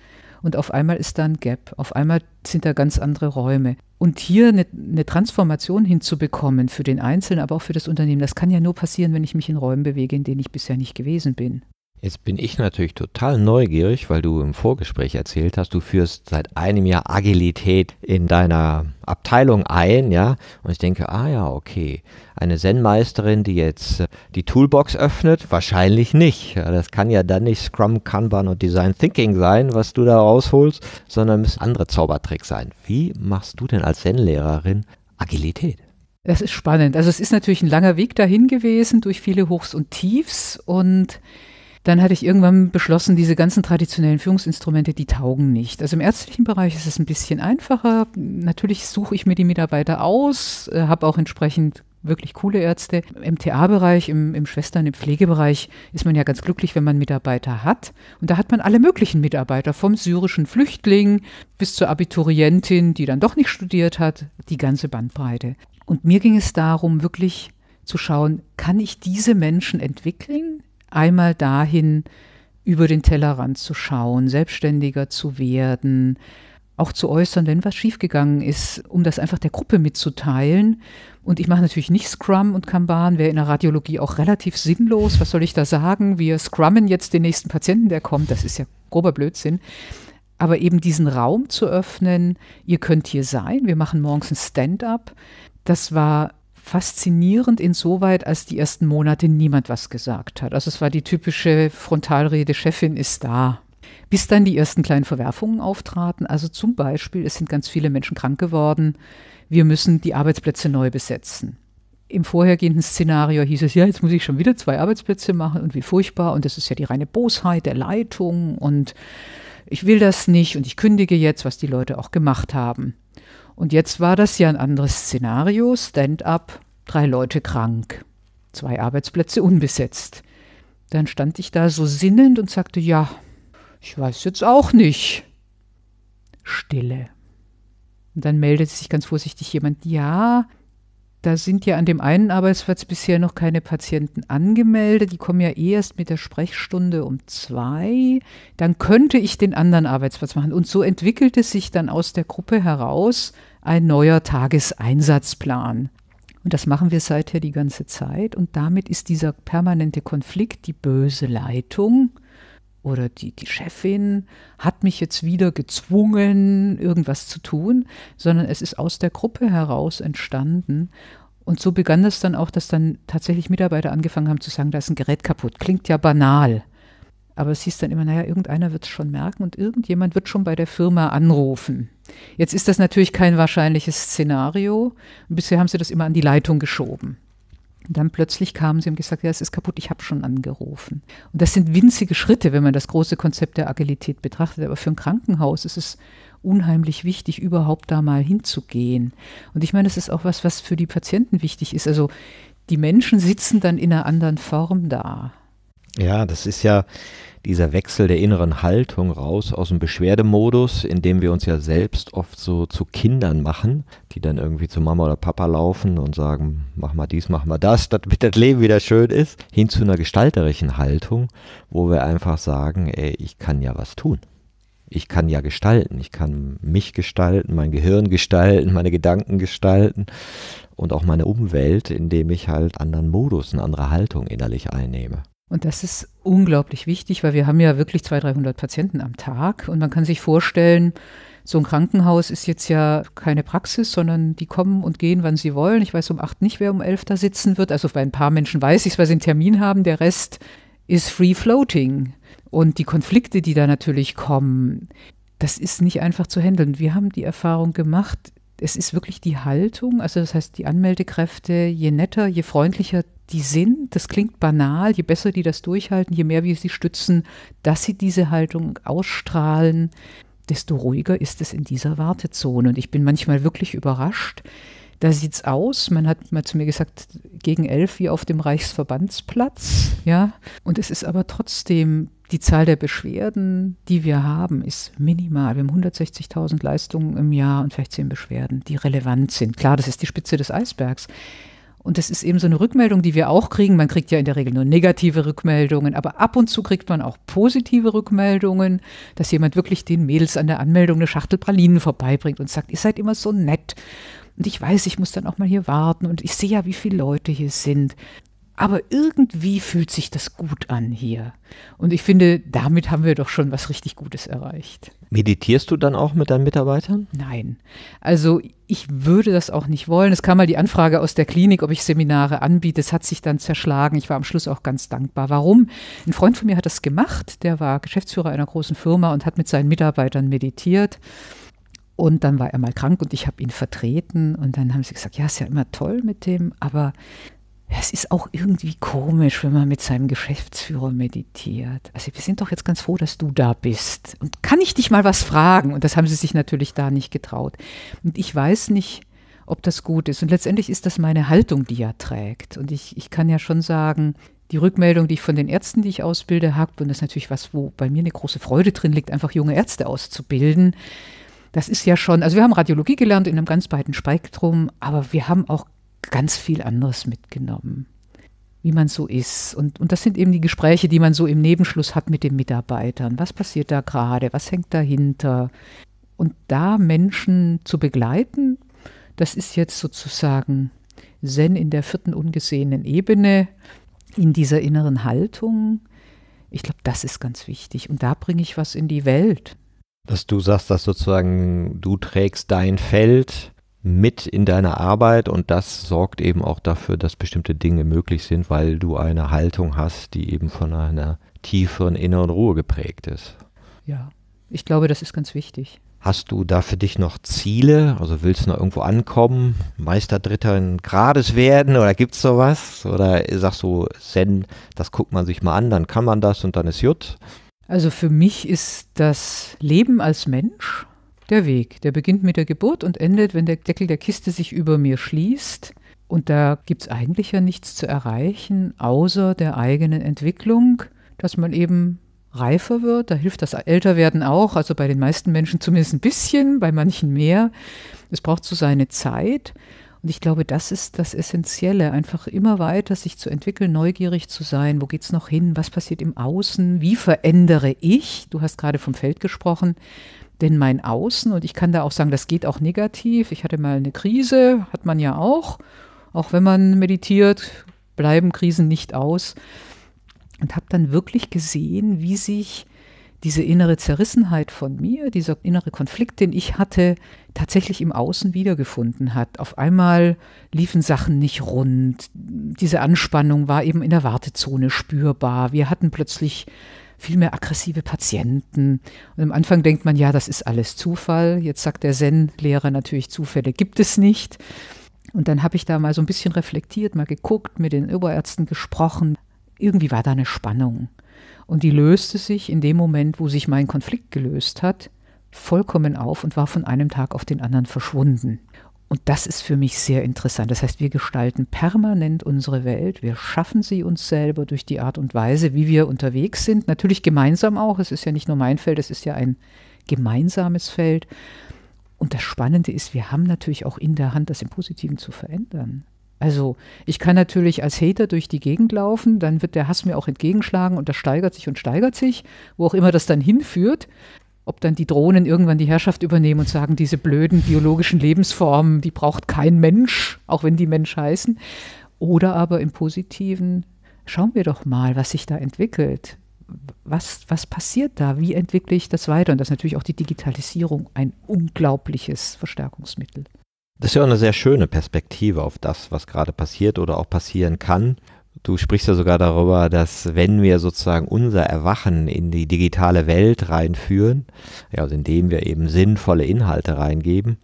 Und auf einmal ist da ein Gap. Auf einmal sind da ganz andere Räume. Und hier eine, eine Transformation hinzubekommen für den Einzelnen, aber auch für das Unternehmen, das kann ja nur passieren, wenn ich mich in Räumen bewege, in denen ich bisher nicht gewesen bin. Jetzt bin ich natürlich total neugierig, weil du im Vorgespräch erzählt hast, du führst seit einem Jahr Agilität in deiner Abteilung ein, ja. Und ich denke, ah ja, okay. Eine Zen-Meisterin, die jetzt äh, die Toolbox öffnet, wahrscheinlich nicht. Das kann ja dann nicht Scrum, Kanban und Design Thinking sein, was du da rausholst, sondern müssen andere Zaubertricks sein. Wie machst du denn als Zen-Lehrerin Agilität? Das ist spannend. Also es ist natürlich ein langer Weg dahin gewesen durch viele Hochs und Tiefs und dann hatte ich irgendwann beschlossen, diese ganzen traditionellen Führungsinstrumente, die taugen nicht. Also im ärztlichen Bereich ist es ein bisschen einfacher. Natürlich suche ich mir die Mitarbeiter aus, äh, habe auch entsprechend wirklich coole Ärzte. Im TA-Bereich, im, im Schwestern-, im Pflegebereich ist man ja ganz glücklich, wenn man Mitarbeiter hat. Und da hat man alle möglichen Mitarbeiter, vom syrischen Flüchtling bis zur Abiturientin, die dann doch nicht studiert hat, die ganze Bandbreite. Und mir ging es darum, wirklich zu schauen, kann ich diese Menschen entwickeln? einmal dahin, über den Tellerrand zu schauen, selbstständiger zu werden, auch zu äußern, wenn was schiefgegangen ist, um das einfach der Gruppe mitzuteilen. Und ich mache natürlich nicht Scrum und Kanban, wäre in der Radiologie auch relativ sinnlos. Was soll ich da sagen? Wir scrummen jetzt den nächsten Patienten, der kommt. Das ist ja grober Blödsinn. Aber eben diesen Raum zu öffnen, ihr könnt hier sein, wir machen morgens ein Stand-up. Das war faszinierend insoweit, als die ersten Monate niemand was gesagt hat. Also es war die typische Frontalrede, Chefin ist da. Bis dann die ersten kleinen Verwerfungen auftraten. Also zum Beispiel, es sind ganz viele Menschen krank geworden. Wir müssen die Arbeitsplätze neu besetzen im vorhergehenden Szenario hieß es, ja, jetzt muss ich schon wieder zwei Arbeitsplätze machen und wie furchtbar und das ist ja die reine Bosheit der Leitung und ich will das nicht und ich kündige jetzt, was die Leute auch gemacht haben. Und jetzt war das ja ein anderes Szenario, Stand-up, drei Leute krank, zwei Arbeitsplätze unbesetzt. Dann stand ich da so sinnend und sagte, ja, ich weiß jetzt auch nicht. Stille. Und dann meldete sich ganz vorsichtig jemand, ja, da sind ja an dem einen Arbeitsplatz bisher noch keine Patienten angemeldet. Die kommen ja eh erst mit der Sprechstunde um zwei. Dann könnte ich den anderen Arbeitsplatz machen. Und so entwickelte sich dann aus der Gruppe heraus ein neuer Tageseinsatzplan. Und das machen wir seither die ganze Zeit. Und damit ist dieser permanente Konflikt, die böse Leitung oder die, die Chefin hat mich jetzt wieder gezwungen, irgendwas zu tun, sondern es ist aus der Gruppe heraus entstanden. Und so begann das dann auch, dass dann tatsächlich Mitarbeiter angefangen haben zu sagen, da ist ein Gerät kaputt. Klingt ja banal. Aber es hieß dann immer, naja, irgendeiner wird es schon merken und irgendjemand wird schon bei der Firma anrufen. Jetzt ist das natürlich kein wahrscheinliches Szenario. Und bisher haben sie das immer an die Leitung geschoben. Und dann plötzlich kamen sie und gesagt, ja, es ist kaputt, ich habe schon angerufen. Und das sind winzige Schritte, wenn man das große Konzept der Agilität betrachtet. Aber für ein Krankenhaus ist es unheimlich wichtig, überhaupt da mal hinzugehen. Und ich meine, das ist auch was, was für die Patienten wichtig ist. Also die Menschen sitzen dann in einer anderen Form da. Ja, das ist ja dieser Wechsel der inneren Haltung raus aus dem Beschwerdemodus, in dem wir uns ja selbst oft so zu Kindern machen, die dann irgendwie zu Mama oder Papa laufen und sagen, mach mal dies, mach mal das, damit das Leben wieder schön ist, hin zu einer gestalterischen Haltung, wo wir einfach sagen, ey, ich kann ja was tun. Ich kann ja gestalten, ich kann mich gestalten, mein Gehirn gestalten, meine Gedanken gestalten und auch meine Umwelt, indem ich halt anderen Modus, eine andere Haltung innerlich einnehme. Und das ist unglaublich wichtig, weil wir haben ja wirklich 200, 300 Patienten am Tag. Und man kann sich vorstellen, so ein Krankenhaus ist jetzt ja keine Praxis, sondern die kommen und gehen, wann sie wollen. Ich weiß um acht nicht, wer um elf da sitzen wird. Also bei ein paar Menschen weiß ich es, weil sie einen Termin haben. Der Rest ist free floating. Und die Konflikte, die da natürlich kommen, das ist nicht einfach zu handeln. Wir haben die Erfahrung gemacht, es ist wirklich die Haltung, also das heißt die Anmeldekräfte, je netter, je freundlicher die sind, das klingt banal, je besser die das durchhalten, je mehr wir sie stützen, dass sie diese Haltung ausstrahlen, desto ruhiger ist es in dieser Wartezone. Und ich bin manchmal wirklich überrascht. Da sieht es aus. Man hat mal zu mir gesagt, gegen elf wie auf dem Reichsverbandsplatz, ja. Und es ist aber trotzdem die Zahl der Beschwerden, die wir haben, ist minimal. Wir haben 160.000 Leistungen im Jahr und vielleicht zehn Beschwerden, die relevant sind. Klar, das ist die Spitze des Eisbergs. Und das ist eben so eine Rückmeldung, die wir auch kriegen. Man kriegt ja in der Regel nur negative Rückmeldungen, aber ab und zu kriegt man auch positive Rückmeldungen, dass jemand wirklich den Mädels an der Anmeldung eine Schachtel Pralinen vorbeibringt und sagt, ihr seid immer so nett. Und ich weiß, ich muss dann auch mal hier warten und ich sehe ja, wie viele Leute hier sind aber irgendwie fühlt sich das gut an hier. Und ich finde, damit haben wir doch schon was richtig Gutes erreicht. Meditierst du dann auch mit deinen Mitarbeitern? Nein. Also ich würde das auch nicht wollen. Es kam mal die Anfrage aus der Klinik, ob ich Seminare anbiete. Es hat sich dann zerschlagen. Ich war am Schluss auch ganz dankbar. Warum? Ein Freund von mir hat das gemacht. Der war Geschäftsführer einer großen Firma und hat mit seinen Mitarbeitern meditiert. Und dann war er mal krank und ich habe ihn vertreten. Und dann haben sie gesagt, ja, ist ja immer toll mit dem, aber es ist auch irgendwie komisch, wenn man mit seinem Geschäftsführer meditiert. Also wir sind doch jetzt ganz froh, dass du da bist. Und kann ich dich mal was fragen? Und das haben sie sich natürlich da nicht getraut. Und ich weiß nicht, ob das gut ist. Und letztendlich ist das meine Haltung, die er trägt. Und ich, ich kann ja schon sagen, die Rückmeldung, die ich von den Ärzten, die ich ausbilde, habe, und das ist natürlich was, wo bei mir eine große Freude drin liegt, einfach junge Ärzte auszubilden. Das ist ja schon, also wir haben Radiologie gelernt in einem ganz breiten Spektrum, aber wir haben auch ganz viel anderes mitgenommen, wie man so ist. Und, und das sind eben die Gespräche, die man so im Nebenschluss hat mit den Mitarbeitern. Was passiert da gerade? Was hängt dahinter? Und da Menschen zu begleiten, das ist jetzt sozusagen Zen in der vierten ungesehenen Ebene, in dieser inneren Haltung. Ich glaube, das ist ganz wichtig. Und da bringe ich was in die Welt. Dass du sagst, dass sozusagen du trägst dein Feld mit in deiner Arbeit und das sorgt eben auch dafür, dass bestimmte Dinge möglich sind, weil du eine Haltung hast, die eben von einer tieferen inneren Ruhe geprägt ist. Ja, ich glaube, das ist ganz wichtig. Hast du da für dich noch Ziele? Also willst du noch irgendwo ankommen, Meister Dritter in Grades werden oder gibt es sowas? Oder sagst du, Zen, das guckt man sich mal an, dann kann man das und dann ist gut? Also für mich ist das Leben als Mensch der Weg. Der beginnt mit der Geburt und endet, wenn der Deckel der Kiste sich über mir schließt. Und da gibt es eigentlich ja nichts zu erreichen, außer der eigenen Entwicklung, dass man eben reifer wird. Da hilft das Älterwerden auch, also bei den meisten Menschen zumindest ein bisschen, bei manchen mehr. Es braucht so seine Zeit. Und ich glaube, das ist das Essentielle, einfach immer weiter sich zu entwickeln, neugierig zu sein, wo geht es noch hin, was passiert im Außen, wie verändere ich, du hast gerade vom Feld gesprochen, denn mein Außen? Und ich kann da auch sagen, das geht auch negativ. Ich hatte mal eine Krise, hat man ja auch. Auch wenn man meditiert, bleiben Krisen nicht aus. Und habe dann wirklich gesehen, wie sich diese innere Zerrissenheit von mir, dieser innere Konflikt, den ich hatte, tatsächlich im Außen wiedergefunden hat. Auf einmal liefen Sachen nicht rund. Diese Anspannung war eben in der Wartezone spürbar. Wir hatten plötzlich viel mehr aggressive Patienten. Und am Anfang denkt man, ja, das ist alles Zufall. Jetzt sagt der Zen-Lehrer natürlich, Zufälle gibt es nicht. Und dann habe ich da mal so ein bisschen reflektiert, mal geguckt, mit den Oberärzten gesprochen. Irgendwie war da eine Spannung. Und die löste sich in dem Moment, wo sich mein Konflikt gelöst hat, vollkommen auf und war von einem Tag auf den anderen verschwunden. Und das ist für mich sehr interessant. Das heißt, wir gestalten permanent unsere Welt, wir schaffen sie uns selber durch die Art und Weise, wie wir unterwegs sind. Natürlich gemeinsam auch. Es ist ja nicht nur mein Feld, es ist ja ein gemeinsames Feld. Und das Spannende ist, wir haben natürlich auch in der Hand, das im Positiven zu verändern. Also ich kann natürlich als Hater durch die Gegend laufen, dann wird der Hass mir auch entgegenschlagen und das steigert sich und steigert sich, wo auch immer das dann hinführt ob dann die Drohnen irgendwann die Herrschaft übernehmen und sagen, diese blöden biologischen Lebensformen, die braucht kein Mensch, auch wenn die Mensch heißen. Oder aber im positiven, schauen wir doch mal, was sich da entwickelt. Was, was passiert da? Wie entwickle ich das weiter? Und das ist natürlich auch die Digitalisierung ein unglaubliches Verstärkungsmittel. Das ist ja auch eine sehr schöne Perspektive auf das, was gerade passiert oder auch passieren kann. Du sprichst ja sogar darüber, dass wenn wir sozusagen unser Erwachen in die digitale Welt reinführen, ja, also indem wir eben sinnvolle Inhalte reingeben,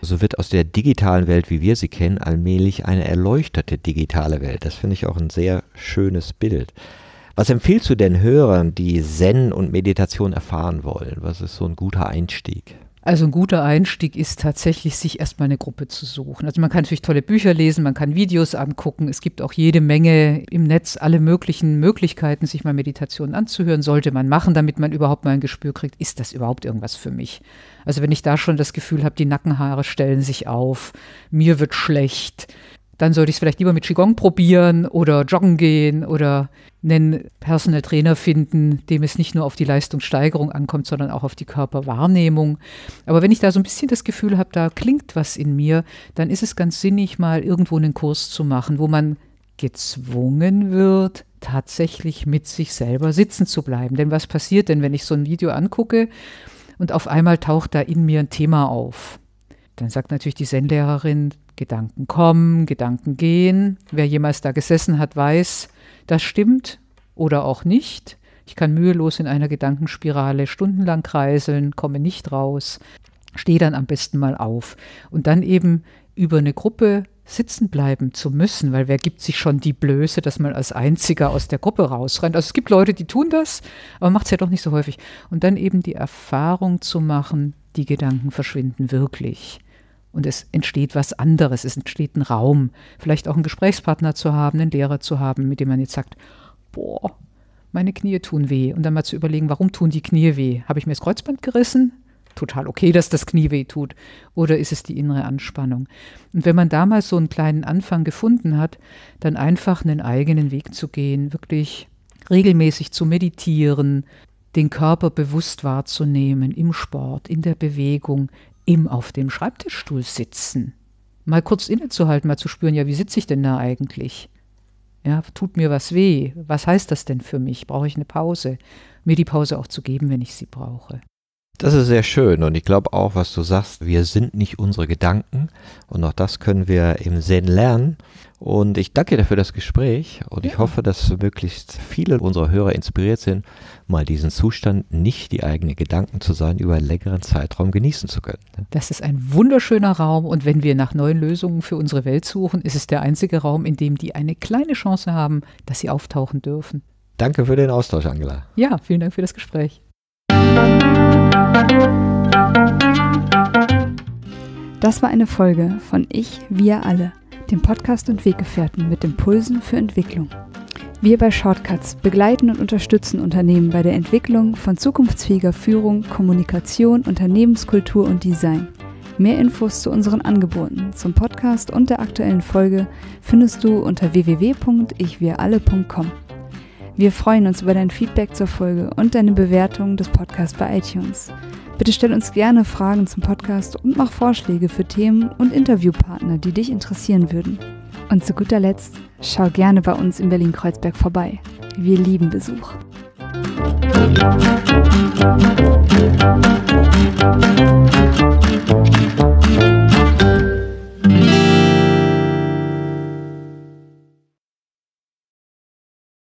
so wird aus der digitalen Welt, wie wir sie kennen, allmählich eine erleuchtete digitale Welt. Das finde ich auch ein sehr schönes Bild. Was empfiehlst du denn Hörern, die Zen und Meditation erfahren wollen? Was ist so ein guter Einstieg? Also ein guter Einstieg ist tatsächlich, sich erstmal eine Gruppe zu suchen. Also man kann natürlich tolle Bücher lesen, man kann Videos angucken. Es gibt auch jede Menge im Netz alle möglichen Möglichkeiten, sich mal Meditationen anzuhören. Sollte man machen, damit man überhaupt mal ein Gespür kriegt, ist das überhaupt irgendwas für mich? Also wenn ich da schon das Gefühl habe, die Nackenhaare stellen sich auf, mir wird schlecht, dann sollte ich es vielleicht lieber mit Qigong probieren oder joggen gehen oder einen Personal Trainer finden, dem es nicht nur auf die Leistungssteigerung ankommt, sondern auch auf die Körperwahrnehmung. Aber wenn ich da so ein bisschen das Gefühl habe, da klingt was in mir, dann ist es ganz sinnig, mal irgendwo einen Kurs zu machen, wo man gezwungen wird, tatsächlich mit sich selber sitzen zu bleiben. Denn was passiert denn, wenn ich so ein Video angucke und auf einmal taucht da in mir ein Thema auf? Dann sagt natürlich die Zen-Lehrerin, Gedanken kommen, Gedanken gehen. Wer jemals da gesessen hat, weiß, das stimmt oder auch nicht. Ich kann mühelos in einer Gedankenspirale stundenlang kreiseln, komme nicht raus, stehe dann am besten mal auf. Und dann eben über eine Gruppe sitzen bleiben zu müssen, weil wer gibt sich schon die Blöße, dass man als Einziger aus der Gruppe rausrennt? Also es gibt Leute, die tun das, aber macht es ja doch nicht so häufig. Und dann eben die Erfahrung zu machen, die Gedanken verschwinden wirklich und es entsteht was anderes, es entsteht ein Raum. Vielleicht auch einen Gesprächspartner zu haben, einen Lehrer zu haben, mit dem man jetzt sagt, boah, meine Knie tun weh. Und dann mal zu überlegen, warum tun die Knie weh? Habe ich mir das Kreuzband gerissen? Total okay, dass das Knie weh tut. Oder ist es die innere Anspannung? Und wenn man damals so einen kleinen Anfang gefunden hat, dann einfach einen eigenen Weg zu gehen, wirklich regelmäßig zu meditieren, den Körper bewusst wahrzunehmen im Sport, in der Bewegung, im auf dem Schreibtischstuhl sitzen. Mal kurz innezuhalten, mal zu spüren, ja, wie sitze ich denn da eigentlich? Ja, tut mir was weh? Was heißt das denn für mich? Brauche ich eine Pause? Mir die Pause auch zu geben, wenn ich sie brauche. Das ist sehr schön und ich glaube auch, was du sagst, wir sind nicht unsere Gedanken und auch das können wir im Zen lernen. Und ich danke dir für das Gespräch und ich hoffe, dass möglichst viele unserer Hörer inspiriert sind, mal diesen Zustand, nicht die eigenen Gedanken zu sein, über einen längeren Zeitraum genießen zu können. Ne? Das ist ein wunderschöner Raum und wenn wir nach neuen Lösungen für unsere Welt suchen, ist es der einzige Raum, in dem die eine kleine Chance haben, dass sie auftauchen dürfen. Danke für den Austausch, Angela. Ja, vielen Dank für das Gespräch. Das war eine Folge von Ich, wir alle, dem Podcast und Weggefährten mit Impulsen für Entwicklung. Wir bei Shortcuts begleiten und unterstützen Unternehmen bei der Entwicklung von zukunftsfähiger Führung, Kommunikation, Unternehmenskultur und Design. Mehr Infos zu unseren Angeboten, zum Podcast und der aktuellen Folge findest du unter www.ichwiralle.com. Wir freuen uns über dein Feedback zur Folge und deine Bewertung des Podcasts bei iTunes. Bitte stell uns gerne Fragen zum Podcast und mach Vorschläge für Themen und Interviewpartner, die dich interessieren würden. Und zu guter Letzt, schau gerne bei uns in Berlin-Kreuzberg vorbei. Wir lieben Besuch. Musik